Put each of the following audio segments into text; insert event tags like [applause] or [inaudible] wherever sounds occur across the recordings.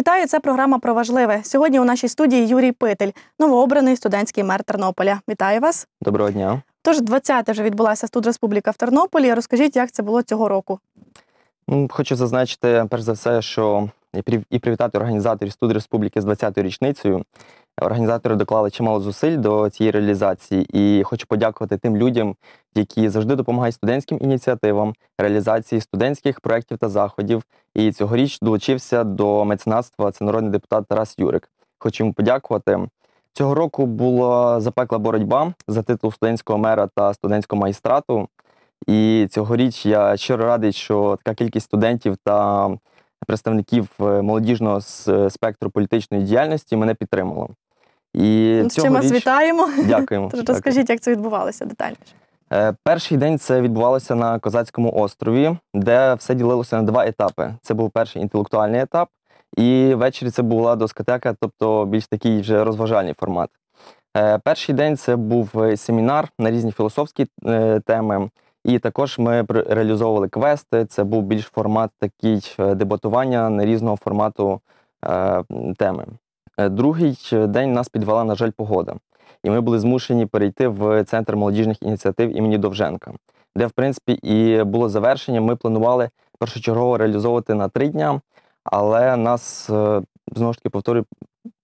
Вітаю, це програма про важливе. Сьогодні у нашій студії Юрій Питель, новообраний студентський мер Тернополя. Вітаю вас. Доброго дня. Тож 20 те вже відбулася студ республіка в Тернополі. Розкажіть, як це було цього року? Ну, хочу зазначити, перш за все, що і привітати організаторів студ республіки з 20-ю річницею. Організатори доклали чимало зусиль до цієї реалізації, і хочу подякувати тим людям, які завжди допомагають студентським ініціативам, реалізації студентських проєктів та заходів. І цьогоріч долучився до меценатства це народний депутат Тарас Юрик. Хочу йому подякувати. Цього року була запекла боротьба за титул студентського мера та студентського магістрату. І цьогоріч я щиро радий, що така кількість студентів та представників е, молодіжного спектру політичної діяльності мене підтримала. І ну, З цьогоріч... Чим вітаємо. Дякуємо. [laughs] Тож дякую. розкажіть, як це відбувалося детальніше. Е, перший день це відбувалося на Козацькому острові, де все ділилося на два етапи. Це був перший інтелектуальний етап, і ввечері це була доскотека, тобто більш такий вже розважальний формат. Е, перший день це був е, семінар на різні філософські теми, і також ми реалізовували квести. Це був більш формат такий дебатування на різного формату теми. Е, другий е, день нас підвела, на жаль, погода, і ми були змушені перейти в центр молодіжних ініціатив імені Довженка, де, в принципі, і було завершення. Ми планували першочергово реалізовувати на три дні, але нас е, знову ж таки повторюю,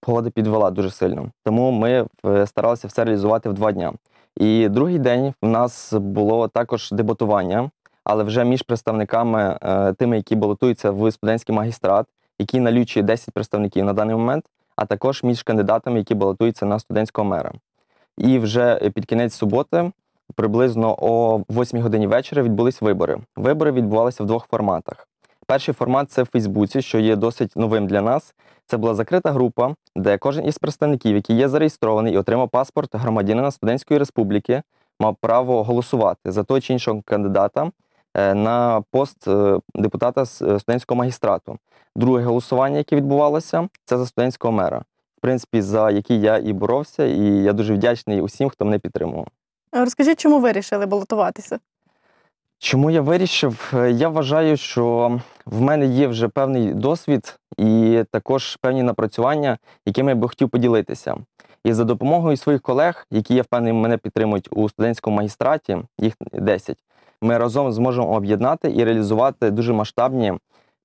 погода підвела дуже сильно. Тому ми старалися все реалізувати в два дні. І другий день в нас було також дебатування, але вже між представниками тими, які балотуються в студентський магістрат, які налічує 10 представників на даний момент а також між кандидатами, які балотуються на студентського мера. І вже е, під кінець суботи, приблизно о 8 годині вечора, відбулись вибори. Вибори відбувалися в двох форматах. Перший формат це в Фейсбуці, що є досить новим для нас. Це була закрита група, де кожен із представників, який є зареєстрований і отримав паспорт громадянина Студентської республіки, мав право голосувати за того чи іншого кандидата Е, на пост е, депутата е, студентського магістрату. Друге голосування, яке відбувалося, це за студентського мера, в принципі, за який я і боровся, і я дуже вдячний усім, хто мене підтримував. Розкажіть, чому вирішили балотуватися? Чому я вирішив? Я вважаю, що в мене є вже певний досвід і також певні напрацювання, якими я би хотів поділитися. І за допомогою своїх колег, які я впевнений мене підтримують у студентському магістраті, їх 10, ми разом зможемо об'єднати і реалізувати дуже масштабні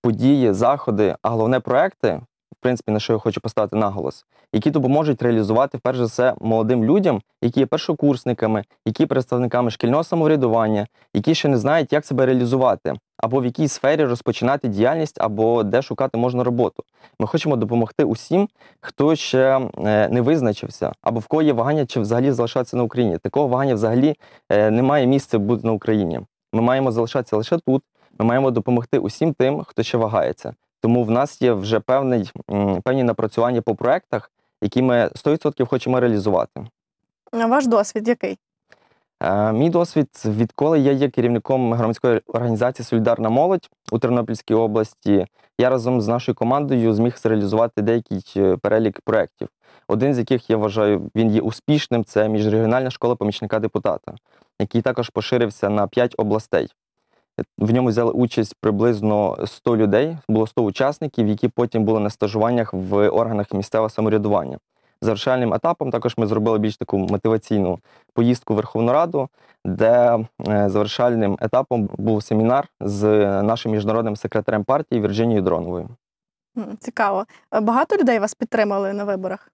події, заходи, а головне проекти, в принципі, на що я хочу поставити наголос, які допоможуть реалізувати перш за все молодим людям, які є першокурсниками, які є представниками шкільного самоврядування, які ще не знають, як себе реалізувати, або в якій сфері розпочинати діяльність, або де шукати можна роботу. Ми хочемо допомогти усім, хто ще е, не визначився, або в кого є вагання, чи взагалі залишатися на Україні. Такого вагання взагалі е, немає місця бути на Україні. Ми маємо залишатися лише тут. Ми маємо допомогти усім тим, хто ще вагається. Тому в нас є вже певний, певні напрацювання по проектах, які ми 100% хочемо реалізувати. А ваш досвід який? Е, мій досвід, відколи я є керівником громадської організації Солідарна молодь у Тернопільській області, я разом з нашою командою зміг зреалізувати деякий е, перелік проєктів. Один з яких я вважаю, він є успішним. Це міжрегіональна школа помічника депутата, який також поширився на п'ять областей. В ньому взяли участь приблизно 100 людей. Було 100 учасників, які потім були на стажуваннях в органах місцевого самоврядування. Завершальним етапом також ми зробили більш таку мотиваційну поїздку в Верховну Раду, де е, завершальним етапом був семінар з нашим міжнародним секретарем партії Вірджинією Дроновою. Цікаво. Е, багато людей вас підтримали на виборах?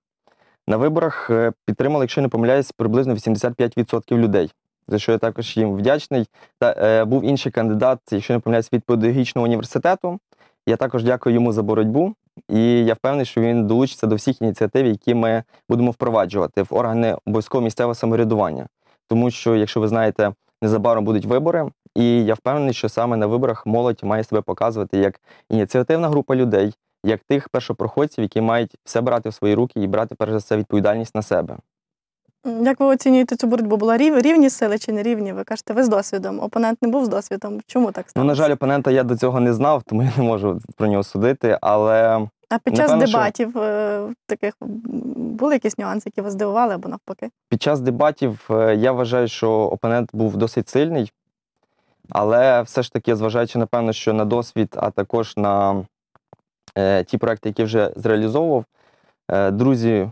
На виборах е, підтримали, якщо не помиляюсь, приблизно 85% людей за що я також їм вдячний. Та е, був інший кандидат, якщо не помиляюсь, від педагогічного університету. Я також дякую йому за боротьбу, і я впевнений, що він долучиться до всіх ініціатив, які ми будемо впроваджувати в органи обов'язкового місцевого самоврядування. Тому що, якщо ви знаєте, незабаром будуть вибори, і я впевнений, що саме на виборах молодь має себе показувати як ініціативна група людей, як тих першопроходців, які мають все брати в свої руки і брати перш за все відповідальність на себе. Як ви оцінюєте цю боротьбу? Була рівні сили чи не рівні? Ви кажете, ви з досвідом. Опонент не був з досвідом. Чому так сталося? Ну, на жаль, опонента я до цього не знав, тому я не можу про нього судити. але... А під час Напевно, дебатів що... Е, таких були якісь нюанси, які вас здивували або навпаки? Під час дебатів е, я вважаю, що опонент був досить сильний, але все ж таки, зважаючи, напевно, що на досвід, а також на е, ті проекти, які вже зреалізовував, друзі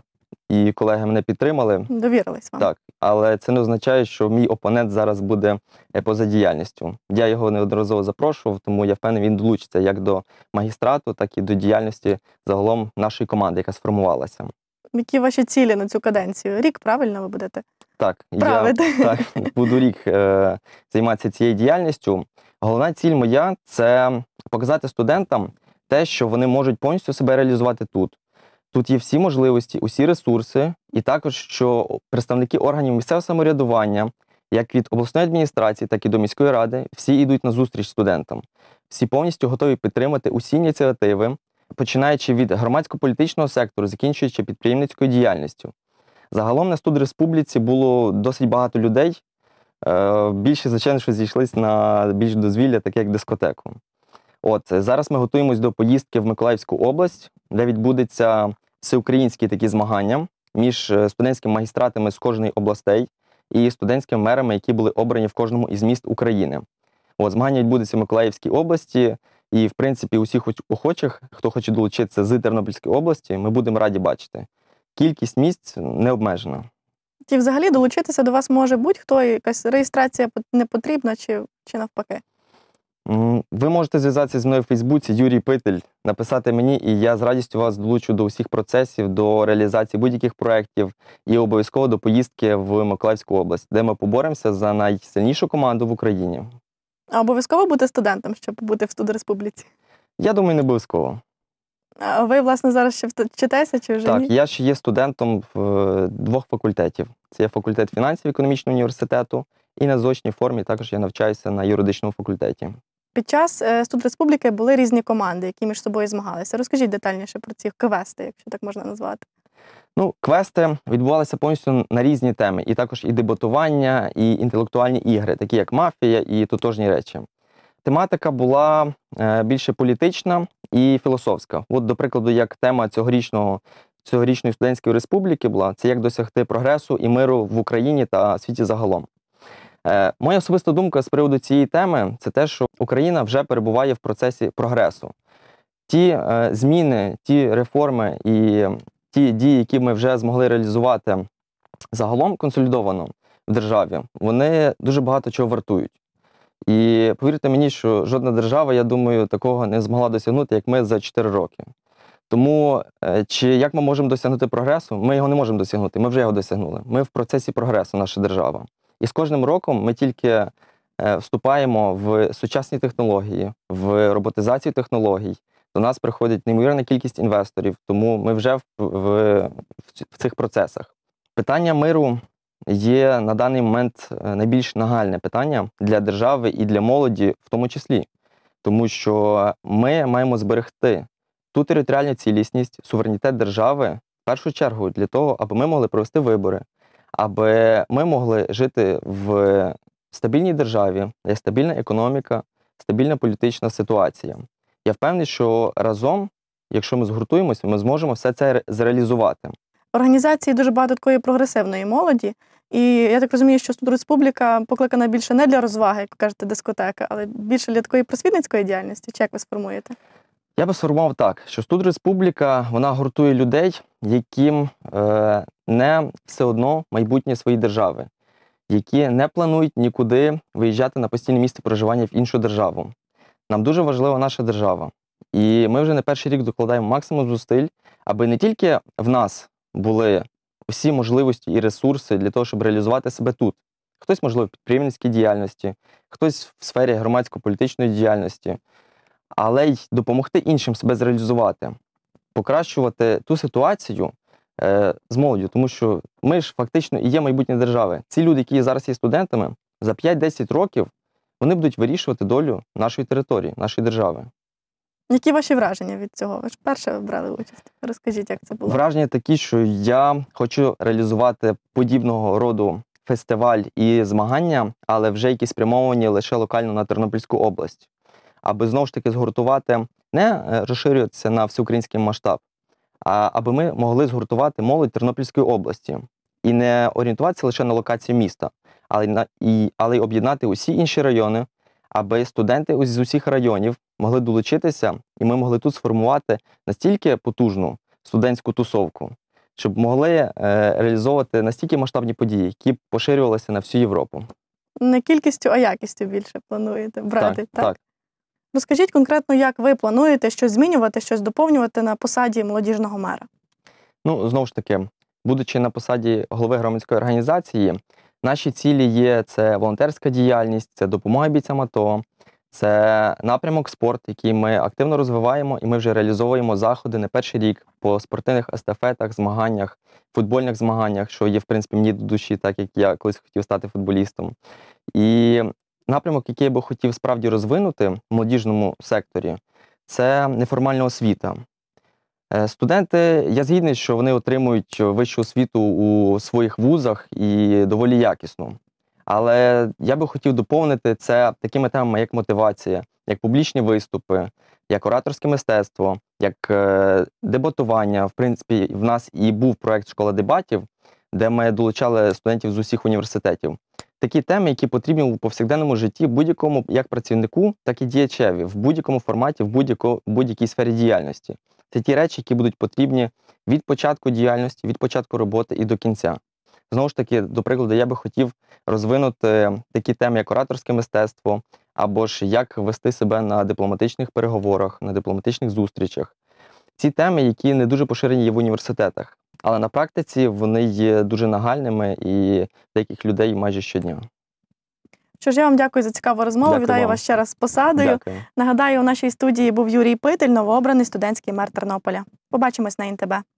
і колеги мене підтримали. Довірились вам. Так, але це не означає, що мій опонент зараз буде е, поза діяльністю. Я його неодноразово запрошував, тому я впевнений, він долучиться як до магістрату, так і до діяльності загалом нашої команди, яка сформувалася. Які ваші цілі на цю каденцію? Рік правильно ви будете? Так, Правити. я [laughs] так, буду рік е, займатися цією діяльністю. Головна ціль моя це показати студентам те, що вони можуть повністю себе реалізувати тут. Тут є всі можливості, усі ресурси, і також що представники органів місцевого самоврядування, як від обласної адміністрації, так і до міської ради, всі йдуть на зустріч студентам, всі повністю готові підтримати усі ініціативи, починаючи від громадсько-політичного сектору, закінчуючи підприємницькою діяльністю. Загалом на студ республіці було досить багато людей. Е, Більше, звичайно, що зійшлися на більш дозвілля, таке як дискотеку. От зараз ми готуємось до поїздки в Миколаївську область, де відбудеться всеукраїнські такі змагання між е, студентськими магістратами з кожної областей і студентськими мерами, які були обрані в кожному із міст України. От змагання відбудеться в Миколаївській області, і в принципі усіх охочих, хто хоче долучитися з Тернопільської області, ми будемо раді бачити. Кількість місць не обмежена. І взагалі долучитися до вас може будь-хто якась реєстрація не потрібна, чи, чи навпаки? Ви можете зв'язатися з мною в Фейсбуці, Юрій Питель, написати мені, і я з радістю вас долучу до усіх процесів, до реалізації будь-яких проєктів і обов'язково до поїздки в Миколаївську область, де ми поборемося за найсильнішу команду в Україні. А обов'язково бути студентом, щоб бути в студреспубліці? Я думаю, не обов'язково. А ви, власне, зараз ще вчитеся чи вже? Так, ні? я ще є студентом е, двох факультетів: це є факультет фінансів економічного університету, і на зочній формі також я навчаюся на юридичному факультеті. Під час е, студреспубліки були різні команди, які між собою змагалися. Розкажіть детальніше про ці квести, якщо так можна назвати. Ну, квести відбувалися повністю на різні теми, і також і дебатування, і інтелектуальні ігри, такі як мафія і тотожні речі. Тематика була е, більше політична і філософська. От, до прикладу, як тема цьогорічного цьогорічної студентської республіки була це як досягти прогресу і миру в Україні та світі загалом. Е, моя особиста думка з приводу цієї теми це те, що Україна вже перебуває в процесі прогресу. Ті е, зміни, ті реформи і ті дії, які ми вже змогли реалізувати загалом консолідовано в державі, вони дуже багато чого вартують. І повірте мені, що жодна держава, я думаю, такого не змогла досягнути, як ми за 4 роки. Тому е, чи як ми можемо досягнути прогресу, ми його не можемо досягнути. Ми вже його досягнули. Ми в процесі прогресу, наша держава. І з кожним роком ми тільки е, вступаємо в сучасні технології, в роботизацію технологій. До нас приходить неймовірна кількість інвесторів, тому ми вже в, в, в цих процесах. Питання миру є на даний момент е, найбільш нагальне питання для держави і для молоді, в тому числі, тому що ми маємо зберегти ту територіальну цілісність, суверенітет держави в першу чергу для того, аби ми могли провести вибори, аби ми могли жити в стабільній державі, є стабільна економіка, стабільна політична ситуація. Я впевнений, що разом, якщо ми згуртуємося, ми зможемо все це зреалізувати. Організації дуже багато такої прогресивної молоді. І я так розумію, що студ республіка покликана більше не для розваги, як ви кажете, дискотека, але більше для такої просвітницької діяльності. Чи як ви сформуєте? Я би сформував так, що студ республіка вона гуртує людей, яким е, не все одно майбутнє своєї держави, які не планують нікуди виїжджати на постійне місце проживання в іншу державу. Нам дуже важлива наша держава. І ми вже не перший рік докладаємо максимум зусиль, аби не тільки в нас були усі можливості і ресурси для того, щоб реалізувати себе тут. Хтось, можливо, в підприємницькій діяльності, хтось в сфері громадсько-політичної діяльності, але й допомогти іншим себе зреалізувати, покращувати ту ситуацію, Е, з молоддю, тому що ми ж фактично і є майбутнє держави. Ці люди, які зараз є студентами, за 5-10 років вони будуть вирішувати долю нашої території, нашої держави. Які ваші враження від цього? Ви ж перше брали участь? Розкажіть, як це було? Враження такі, що я хочу реалізувати подібного роду фестиваль і змагання, але вже якісь спрямовані лише локально на Тернопільську область, аби знову ж таки згуртувати, не е, розширюватися на всеукраїнський масштаб, аби ми могли згуртувати молодь Тернопільської області і не орієнтуватися лише на локацію міста, але на і але й об'єднати усі інші райони, аби студенти з усіх районів могли долучитися, і ми могли тут сформувати настільки потужну студентську тусовку, щоб могли е, реалізовувати настільки масштабні події, які поширювалися на всю Європу. Не кількістю, а якістю більше плануєте брати. Так, так. так. Розкажіть ну, конкретно, як ви плануєте щось змінювати, щось доповнювати на посаді молодіжного мера? Ну, знову ж таки, будучи на посаді голови громадської організації, наші цілі є: це волонтерська діяльність, це допомога бійцям АТО, це напрямок спорт, який ми активно розвиваємо, і ми вже реалізовуємо заходи не перший рік по спортивних естафетах, змаганнях, футбольних змаганнях, що є, в принципі, мені до душі, так як я колись хотів стати футболістом. І Напрямок, який я би хотів справді розвинути в молодіжному секторі, це неформальна освіта. Е, студенти, я згідний, що вони отримують вищу освіту у своїх вузах і доволі якісно. Але я би хотів доповнити це такими темами, як мотивація, як публічні виступи, як ораторське мистецтво, як е, дебатування. В принципі, в нас і був проект школа дебатів, де ми долучали студентів з усіх університетів такі теми, які потрібні у повсякденному житті будь-якому як працівнику, так і діячеві в будь-якому форматі, в будь-якій будь сфері діяльності. Це ті речі, які будуть потрібні від початку діяльності, від початку роботи і до кінця. Знову ж таки, до прикладу, я би хотів розвинути такі теми, як ораторське мистецтво, або ж як вести себе на дипломатичних переговорах, на дипломатичних зустрічах, ці теми, які не дуже поширені є в університетах, але на практиці вони є дуже нагальними і деяких людей майже щодня. Що ж, я вам дякую за цікаву розмову. Дякую Вітаю вам. вас ще раз з посадою. Дякую. Нагадаю, у нашій студії був Юрій Питель, новообраний студентський мер Тернополя. Побачимось на інтебе.